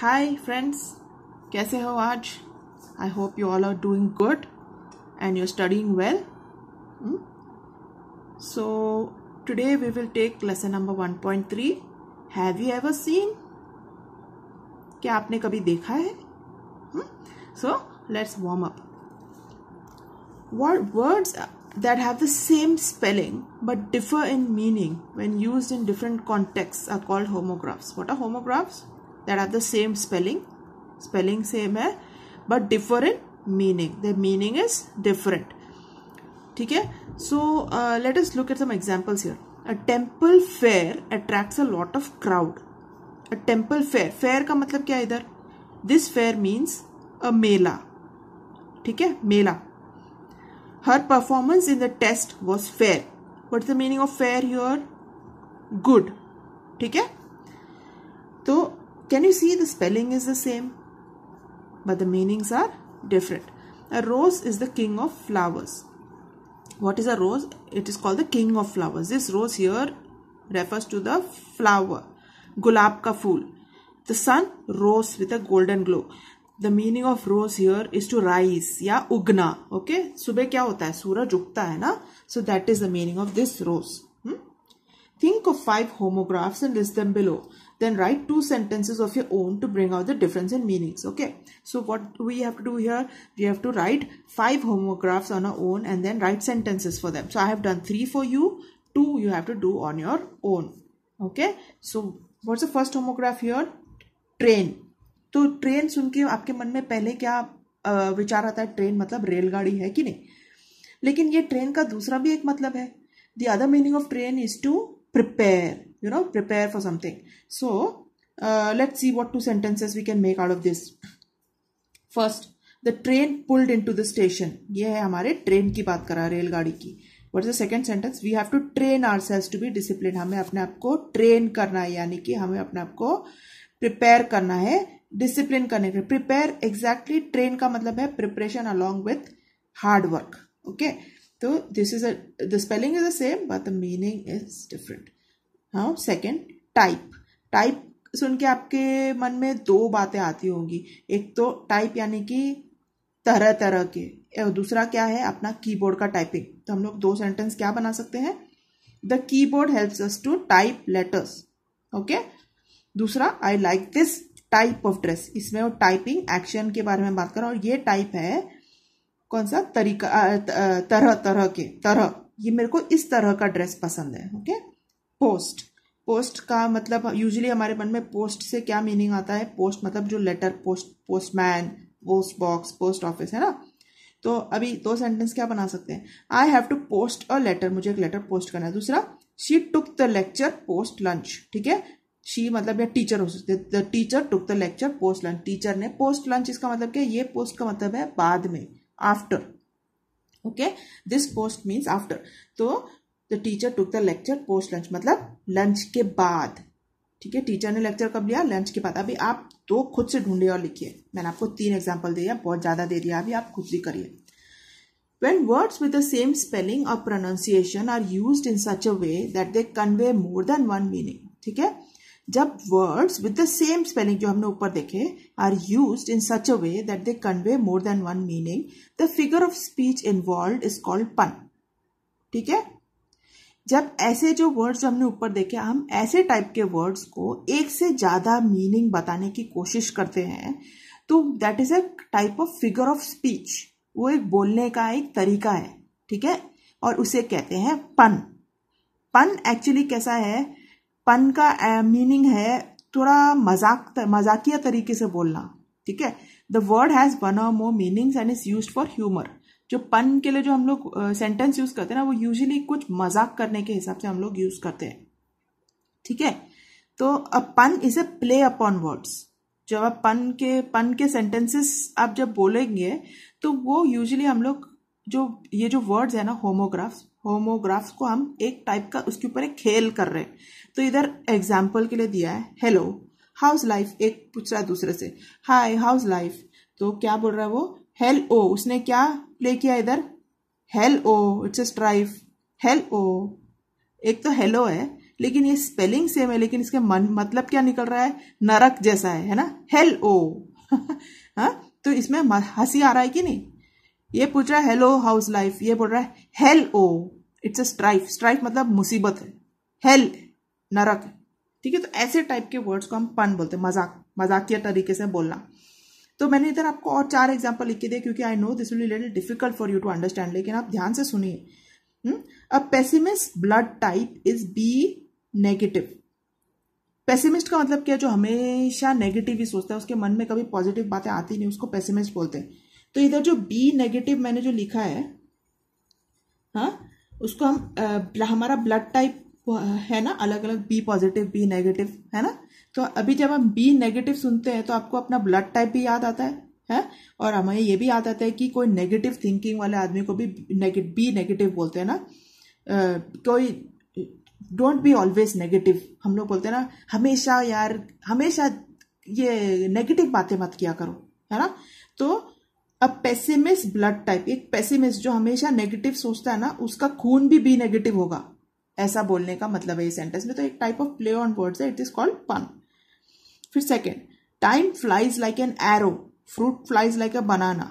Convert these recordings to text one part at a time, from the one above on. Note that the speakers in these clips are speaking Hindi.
हाय फ्रेंड्स कैसे हो आज I hope you all are doing good and you studying well so today we will take lesson number 1.3 have you ever seen क्या आपने कभी देखा है so let's warm up words that have the same spelling but differ in meaning when used in different contexts are called homographs. What are homographs? that are the same spelling spelling same hai but different meaning the meaning is different theek hai so uh, let us look at some examples here a temple fair attracts a lot of crowd a temple fair fair ka matlab kya hai idhar this fair means a mela theek hai mela her performance in the test was fair what's the meaning of fair here good ठीक है तो Can you see the spelling is the same? But the meanings are different. A rose is the king of flowers. What is a rose? It is called the king of flowers. This rose here refers to the flower. Gulab ka fool. The sun rose with a golden glow. The meaning of rose here is to rise ya या okay? sube kya hota hai सूरज उगता है ना so that is the meaning of Think of five homographs and list them below. Then write two sentences of your own to bring out the difference in meanings. Okay. So what we have to do here, we have to write five homographs on our own and then write sentences for them. So I have done three for you, two you have to do on your own. Okay. So what's the first homograph here? Train. तो ट्रेन सुन के आपके मन में पहले क्या आ, विचार आता है ट्रेन मतलब रेलगाड़ी है कि नहीं लेकिन ये ट्रेन का दूसरा भी एक मतलब है the other meaning of train is to prepare you know prepare for something so uh, let's see what two sentences we can make out of this first the train pulled into the station ये है हमारे ट्रेन की बात करा रेलगाड़ी की what is the second sentence we have to train ourselves to be discipline हमें अपने आप को ट्रेन करना है यानी कि हमें अपने आप को प्रिपेयर करना है डिसिप्लिन करने के प्रिपेयर एग्जैक्टली ट्रेन का मतलब है preparation along with hard work okay तो this is a the spelling is the same but the meaning is different हाँ सेकेंड टाइप टाइप सुन के आपके मन में दो बातें आती होंगी एक तो टाइप यानी कि तरह तरह के दूसरा क्या है अपना कीबोर्ड का टाइपिंग तो हम लोग दो सेंटेंस क्या बना सकते हैं the keyboard helps us to type letters okay दूसरा I like this type of dress इसमें वो टाइपिंग एक्शन के बारे में बात कर रहा हूँ और ये टाइप है कौन सा तरीका तरह तरह के तरह ये मेरे को इस तरह का ड्रेस पसंद है ओके पोस्ट पोस्ट का मतलब यूजुअली हमारे मन में पोस्ट से क्या मीनिंग आता है पोस्ट मतलब जो letter post postman post box post office है ना तो अभी दो सेंटेंस क्या बना सकते हैं I have to post a letter मुझे एक लेटर पोस्ट करना है दूसरा she took the lecture post lunch ठीक है शी मतलब या टीचर हो सकते the teacher took the lecture post lunch teacher ने पोस्ट लंच इसका मतलब क्या ये पोस्ट का मतलब है बाद में after okay this post means after so the teacher took the lecture post lunch मतलब lunch के बाद ठीक है टीचर ने लेक्चर कब लिया लंच के बाद अभी आप दो तो खुद से ढूंढिए और लिखिए मैंने आपको तीन एग्जाम्पल दिया बहुत ज़्यादा दे दिया अभी आप खुद भी करिए when words with the same spelling or pronunciation are used in such a way that they convey more than one meaning ठीक है जब words with the same spelling जो हमने ऊपर देखे are use in such a way that they convey more than one meaning the figure of speech involve is called pun ठीक है जब ऐसे जो वर्ड्स जो हमने ऊपर देखे हम ऐसे टाइप के वर्ड्स को एक से ज्यादा मीनिंग बताने की कोशिश करते हैं तो that is a type of figure of speech वो एक बोलने का एक तरीका है ठीक है और उसे कहते हैं पन पन एक्चुअली कैसा है पन का मीनिंग है थोड़ा मजाक मजाकिया तरीके से बोलना ठीक है द वर्ड हैज़ वन और more meanings and is use for humour जो पन के लिए जो हम लोग सेंटेंस यूज करते हैं ना वो यूजली कुछ मजाक करने के हिसाब से हम लोग यूज करते हैं ठीक है तो a pun is a play upon words जब आप पन के पन के सेंटेंसेस आप जब बोलेंगे तो वो यूजली हम लोग जो ये जो वर्ड्स है ना होमोग्राफ्स होमोग्राफ्स को हम एक टाइप का उसके ऊपर एक खेल कर रहे हैं तो इधर एग्जाम्पल के लिए दिया है हेलो हाउस लाइफ एक पूछ रहा है दूसरे से हाय हाउस लाइफ तो क्या बोल रहा है वो हेल ओ उसने क्या प्ले किया इधर hell O it's a strife hell O एक तो हेलो है लेकिन ये स्पेलिंग सेम है लेकिन इसके मन मतलब क्या निकल रहा है नरक जैसा है है ना हेल हाँ? ओ तो इसमें हंसी आ रहा है कि नहीं ये पूछ रहा है हेलो हाउस लाइफ ये बोल रहा है hell O it's a strife strife मतलब मुसीबत है हेल नरक है ठीक है तो ऐसे टाइप के वर्ड्स को हम पन बोलते हैं मजाक मजाकिया तरीके से बोलना तो मैंने इधर आपको और चार एग्जाम्पल लिख के दिए क्योंकि I know this will little difficult for you to understand लेकिन आप ध्यान से सुनिए a pessimist blood type is B negative pessimist का मतलब क्या जो हमेशा नेगेटिव ही सोचता है उसके मन में कभी पॉजिटिव बातें आती नहीं उसको पेसिमिस्ट बोलते हैं तो इधर जो बी नेगेटिव मैंने जो लिखा है हा? उसको हम आ, हमारा ब्लड टाइप है ना अलग अलग बी पॉजिटिव बी नेगेटिव है ना तो अभी जब हम बी नेगेटिव सुनते हैं तो आपको अपना ब्लड टाइप भी याद आता है है और हमें ये भी याद आता है कि कोई नेगेटिव थिंकिंग वाले आदमी को भी बी नेगेटिव बोलते हैं ना आ, कोई डोंट बी ऑलवेज नेगेटिव हम लोग बोलते हैं ना हमेशा यार हमेशा ये नेगेटिव बातें मत किया करो है ना तो अब पेसिमिस ब्लड टाइप एक पेसिमिस जो हमेशा नेगेटिव सोचता है ना उसका खून भी बी नेगेटिव होगा ऐसा बोलने का मतलब है ये सेंटेंस में तो एक type of play on words है इट इज कॉल्ड पन फिर second time flies like an arrow fruit flies like a banana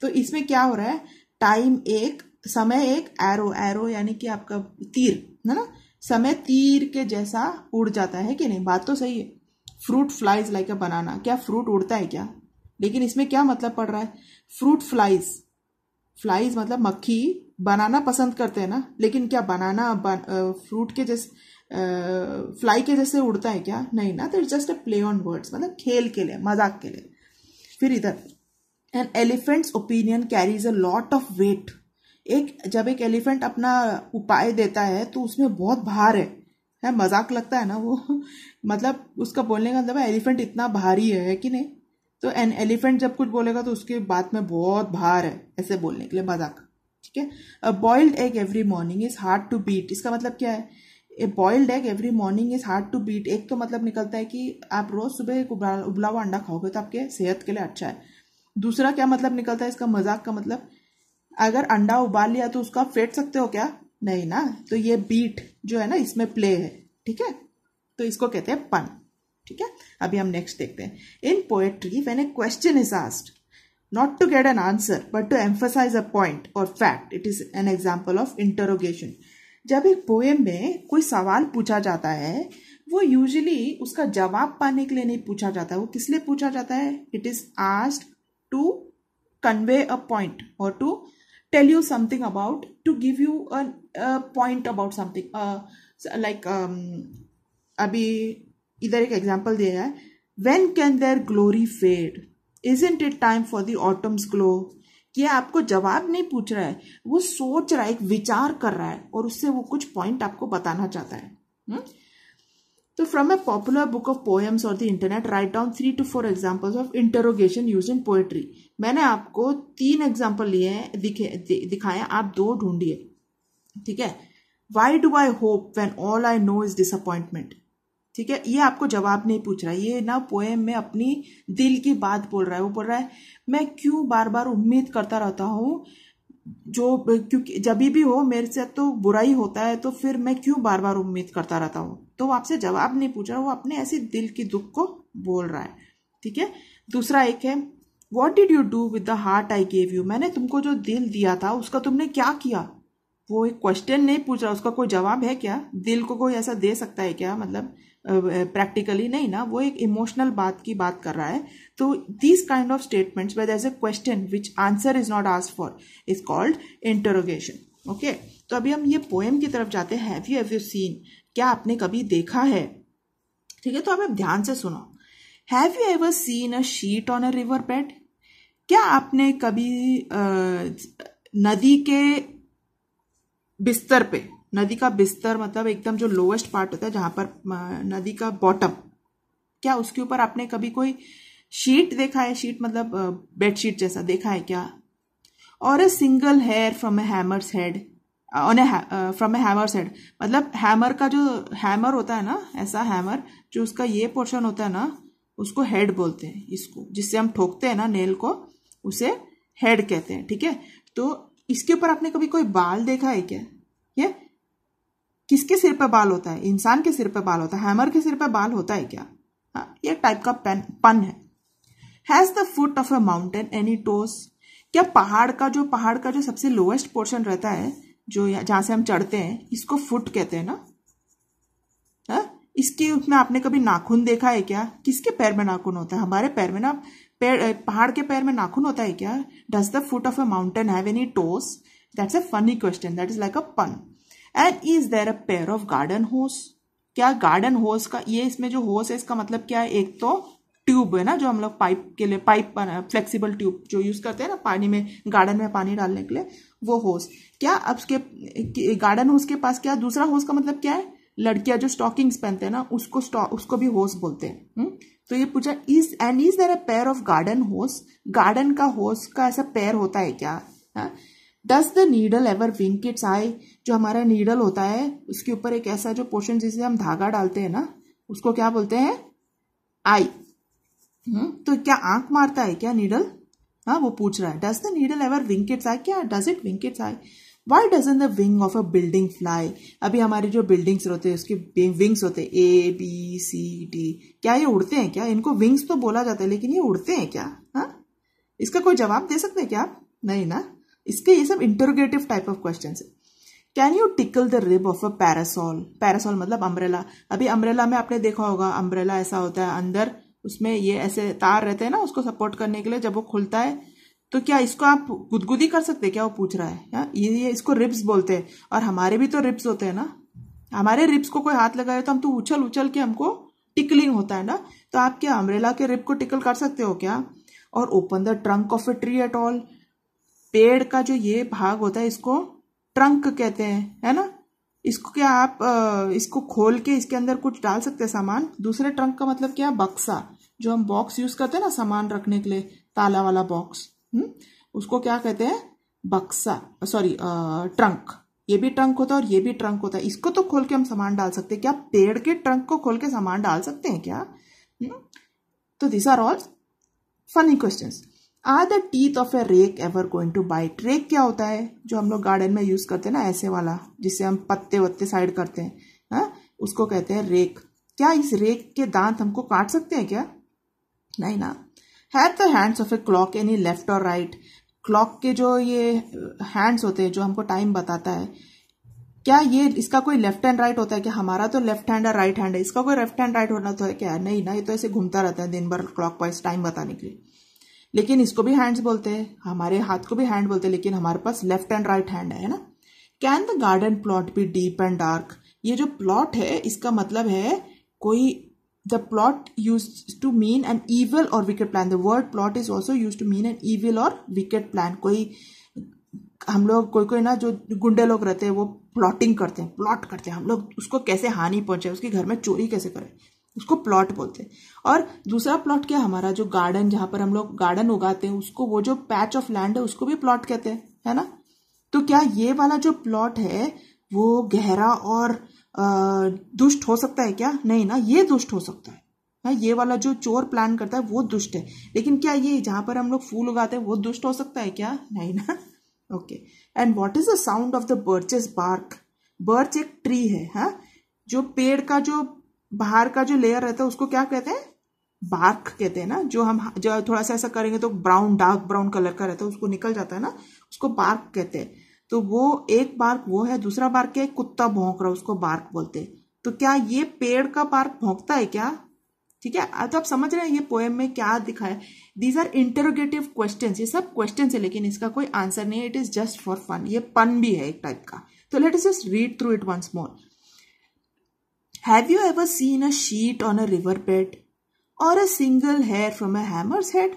तो इसमें क्या हो रहा है टाइम एक समय एक एरो एरो यानी कि आपका तीर है ना समय तीर के जैसा उड़ जाता है कि नहीं बात तो सही है fruit flies like a banana क्या फ्रूट उड़ता है क्या लेकिन इसमें क्या मतलब पड़ रहा है फ्रूट फ्लाइज फ्लाइज मतलब मक्खी बनाना पसंद करते हैं ना लेकिन क्या बनाना बन, आ, फ्रूट के जैसे फ्लाई के जैसे उड़ता है क्या नहीं ना तो just a play on words मतलब खेल के लिए मजाक के लिए फिर इधर an elephant's opinion carries a lot of weight एक जब एक एलिफेंट अपना उपाय देता है तो उसमें बहुत भार है है मजाक लगता है ना वो मतलब उसका बोलने का मतलब एलिफेंट इतना भारी है कि नहीं तो एन एलिफेंट जब कुछ बोलेगा तो उसके बात में बहुत भार है ऐसे बोलने के लिए मजाक ठीक है a boiled egg every morning is hard to beat इसका मतलब क्या है a boiled egg every morning is hard to beat एक तो मतलब निकलता है कि आप रोज सुबह एक उबला हुआ अंडा खाओगे तो आपके सेहत के लिए अच्छा है दूसरा क्या मतलब निकलता है इसका मजाक का मतलब अगर अंडा उबाल लिया तो उसका फेंट सकते हो क्या नहीं ना तो ये बीट जो है ना इसमें प्ले है ठीक है तो इसको कहते हैं पन ठीक है अभी हम नेक्स्ट देखते हैं in poetry when a question is asked not to get an answer but to emphasise a point और fact it is an example of interrogation जब एक पोएम में कोई सवाल पूछा जाता है वो यूजली उसका जवाब पाने के लिए नहीं पूछा जाता है वो किस लिए पूछा जाता है it is asked to convey a point or to tell you something about to give you a point about something like अभी इधर एक एग्जाम्पल दिया है when can their glory fade is isn't it time for the autumn's glow ये आपको जवाब नहीं पूछ रहा है वो सोच रहा है एक विचार कर रहा है और उससे वो कुछ पॉइंट आपको बताना चाहता है हुँ? हम्म? तो from a popular book of poems or the internet write down three to four examples of interrogation use in poetry मैंने आपको तीन एग्जाम्पल लिए हैं दिखे दिखाए आप दो ढूंढिए ठीक है why do I hope when all I know is disappointment ठीक है ये आपको जवाब नहीं पूछ रहा है ये ना पोएम में अपनी दिल की बात बोल रहा है वो बोल रहा है मैं क्यों बार बार उम्मीद करता रहता हूँ जो क्योंकि जब भी हो मेरे से तो बुराई होता है तो फिर मैं क्यों बार बार उम्मीद करता रहता हूँ तो वो आपसे जवाब नहीं पूछ रहा वो अपने ऐसे दिल की दुख को बोल रहा है ठीक है दूसरा एक है what did you do with the heart I gave you मैंने तुमको जो दिल दिया था उसका तुमने क्या किया वो एक क्वेश्चन नहीं पूछ रहा उसका कोई जवाब है क्या दिल को कोई ऐसा दे सकता है क्या मतलब प्रैक्टिकली नहीं ना वो एक इमोशनल बात की बात कर रहा है तो these kind of statements worded as a question which answer is not ask for is called interrogation okay तो अभी हम ये पोएम की तरफ जाते हैं have you have you seen क्या आपने कभी देखा है ठीक है तो अब आप ध्यान से सुनो have you ever seen a sheet on a river bed क्या आपने कभी आ, नदी के बिस्तर पे नदी का बिस्तर मतलब एकदम जो लोवेस्ट पार्ट होता है जहां पर नदी का बॉटम क्या उसके ऊपर आपने कभी कोई शीट देखा है शीट मतलब बेडशीट जैसा देखा है क्या और a single hair from a hammer's head on a from a hammer's head मतलब हैमर का जो हैमर होता है ना ऐसा हैमर जो उसका ये पोर्शन होता है ना उसको हेड बोलते हैं इसको जिससे हम ठोकते हैं ना नेल को उसे हेड कहते हैं ठीक है तो इसके ऊपर आपने कभी कोई बाल देखा है क्या ये किसके सिर पर बाल होता है इंसान के सिर पर बाल होता है हैमर के सिर पर बाल होता है क्या हाँ, ये टाइप का पेन पन है has the foot of a mountain any toes क्या पहाड़ का जो पहाड़ का जो सबसे लोएस्ट पोर्शन रहता है जो जहां से हम चढ़ते हैं इसको फुट कहते हैं ना है? हाँ, इसके उसमें आपने कभी नाखून देखा है क्या किसके पैर में नाखून होता है हमारे पैर में ना पहाड़ के पैर में नाखून होता है क्या does the foot of a mountain have any toes that's a funny question that is like a pun and is there a pair of garden hose क्या गार्डन होस का ये इसमें जो होस है इसका मतलब क्या है एक तो ट्यूब है ना जो हम लोग पाइप के लिए पाइप फ्लेक्सिबल ट्यूब जो यूज करते हैं ना पानी में गार्डन में पानी डालने के लिए वो होस क्या अब उसके गार्डन होस के पास क्या दूसरा होस का मतलब क्या है लड़कियां जो स्टॉकिंग्स पहनते हैं ना उसको उसको भी होस बोलते हैं हम्म? तो ये पूछा is and is there a pair of garden hose garden का होस का ऐसा पेयर होता है क्या does the needle ever wink its eye जो हमारा नीडल होता है उसके ऊपर एक ऐसा जो पोर्शन जिसे हम धागा डालते हैं ना उसको क्या बोलते हैं आई हम्म, तो क्या आंख मारता है क्या नीडल हाँ वो पूछ रहा है does the needle ever wink its eye क्या does it wink its eye why doesn't the wing of a building fly अभी हमारे जो बिल्डिंग्स होते हैं उसके विंग्स होते हैं ए बी सी डी क्या ये उड़ते हैं क्या इनको विंग्स तो बोला जाता है लेकिन ये उड़ते हैं क्या हाँ इसका कोई जवाब दे सकते हैं क्या आप नहीं ना इसके ये सब इंटरोगेटिव टाइप ऑफ क्वेश्चन है can you tickle the rib of a parasol parasol मतलब अम्ब्रेला अभी अम्ब्रेला में आपने देखा होगा अम्ब्रेला ऐसा होता है अंदर उसमें ये ऐसे तार रहते हैं ना उसको सपोर्ट करने के लिए जब वो खुलता है तो क्या इसको आप गुदगुदी कर सकते क्या वो पूछ रहा है या ये ये इसको रिब्स बोलते हैं और हमारे भी तो रिब्स होते हैं ना हमारे रिब्स को कोई हाथ लगाए तो हम तो उछल उछल के हमको टिकलिंग होता है ना तो आप क्या अम्ब्रेला के रिब को टिकल कर सकते हो क्या और open the trunk of a tree at all पेड़ का जो ये भाग होता है इसको ट्रंक कहते हैं है ना इसको क्या आप इसको खोल के इसके अंदर कुछ डाल सकते हैं सामान दूसरे ट्रंक का मतलब क्या बक्सा जो हम बॉक्स यूज करते हैं ना सामान रखने के लिए ताला वाला बॉक्स हम्म, उसको क्या कहते हैं बक्सा सॉरी ट्रंक ये भी ट्रंक होता है और ये भी ट्रंक होता है इसको तो खोल के हम सामान डाल सकते हैं क्या पेड़ के ट्रंक को खोल के सामान डाल सकते हैं क्या हम्म, तो this are all funny question are the teeth of a rake ever going to bite rake क्या होता है जो हम लोग गार्डन में यूज करते हैं ना ऐसे वाला जिससे हम पत्ते वत्ते साइड करते हैं है? हाँ? उसको कहते हैं रेक क्या इस रेक के दांत हमको काट सकते हैं क्या नहीं ना have the hands of a clock यानी लेफ्ट और राइट क्लॉक के जो ये हैंड्स uh, होते हैं जो हमको टाइम बताता है क्या ये इसका कोई लेफ्ट हैंड राइट होता है कि हमारा तो लेफ्ट हैंड है राइट हैंड है इसका कोई लेफ्ट हैंड राइट होना तो है क्या नहीं ना ये तो ऐसे घूमता रहता है दिन भर क्लॉक वाइज टाइम बताने के लिए लेकिन इसको भी हैंड्स बोलते हैं हमारे हाथ को भी हैंड बोलते हैं लेकिन हमारे पास लेफ्ट एंड राइट हैंड है ना can the garden plot be deep and dark ये जो प्लॉट है इसका मतलब है कोई the plot used to mean an evil or wicked plan the word plot is also used to mean an evil or wicked plan कोई हम लोग कोई कोई ना जो गुंडे लोग रहते हैं वो प्लॉटिंग करते हैं प्लॉट करते हैं हम लोग उसको कैसे हानि पहुंचे उसके घर में चोरी कैसे करें उसको प्लॉट बोलते हैं और दूसरा प्लॉट क्या हमारा जो गार्डन जहाँ पर हम लोग गार्डन उगाते हैं उसको वो जो पैच ऑफ लैंड है उसको भी प्लॉट कहते हैं है ना तो क्या ये वाला जो प्लॉट है वो गहरा और दुष्ट हो सकता है क्या नहीं ना ये दुष्ट हो सकता है ना हाँ, ये वाला जो चोर प्लान करता है वो दुष्ट है लेकिन क्या ये जहां पर हम लोग फूल उगाते हैं वो दुष्ट हो सकता है क्या नहीं ना okay and what is the sound of the birches bark birch एक ट्री है हा? जो पेड़ का जो बाहर का जो लेयर रहता है उसको क्या कहते हैं बार्क कहते हैं ना जो हम जो थोड़ा सा ऐसा करेंगे तो ब्राउन डार्क ब्राउन कलर का रहता है उसको निकल जाता है ना उसको बार्क कहते हैं तो वो एक बार्क वो है दूसरा बार्क है कुत्ता भोंक रहा है उसको बार्क बोलते हैं तो क्या ये पेड़ का बार्क भोंकता है क्या ठीक है तो आप समझ रहे हैं ये पोएम में क्या दिखा है दीज आर इंटरोगेटिव क्वेश्चन ये सब क्वेश्चन है लेकिन इसका कोई आंसर नहीं है it is just for fun ये पन भी है एक टाइप का तो let is just read through it once more have you ever seen a sheet on a river bed or a single hair from a hammer's head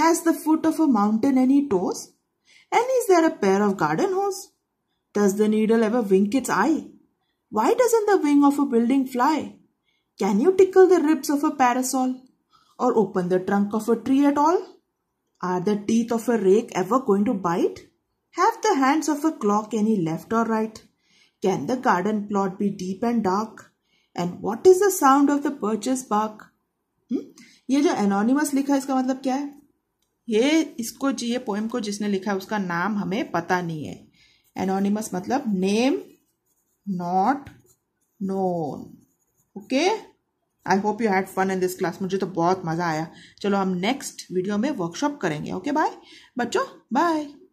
has the foot of a mountain any toast And is there a pair of garden hose? Does the needle ever wink its eye? Why doesn't the wing of a building fly? Can you tickle the ribs of a parasol? Or open the trunk of a tree at all? Are the teeth of a rake ever going to bite? Have the hands of a clock any left or right? Can the garden plot be deep and dark? And what is the sound of the birch's bark? Hmm? ये जो एनोनिमस लिखा है इसका मतलब क्या है ये इसको ये पोएम को जिसने लिखा है उसका नाम हमें पता नहीं है एनोनिमस मतलब name not known okay I hope you had fun in this class मुझे तो बहुत मज़ा आया चलो हम नेक्स्ट वीडियो में वर्कशॉप करेंगे ओके बाय बच्चों बाय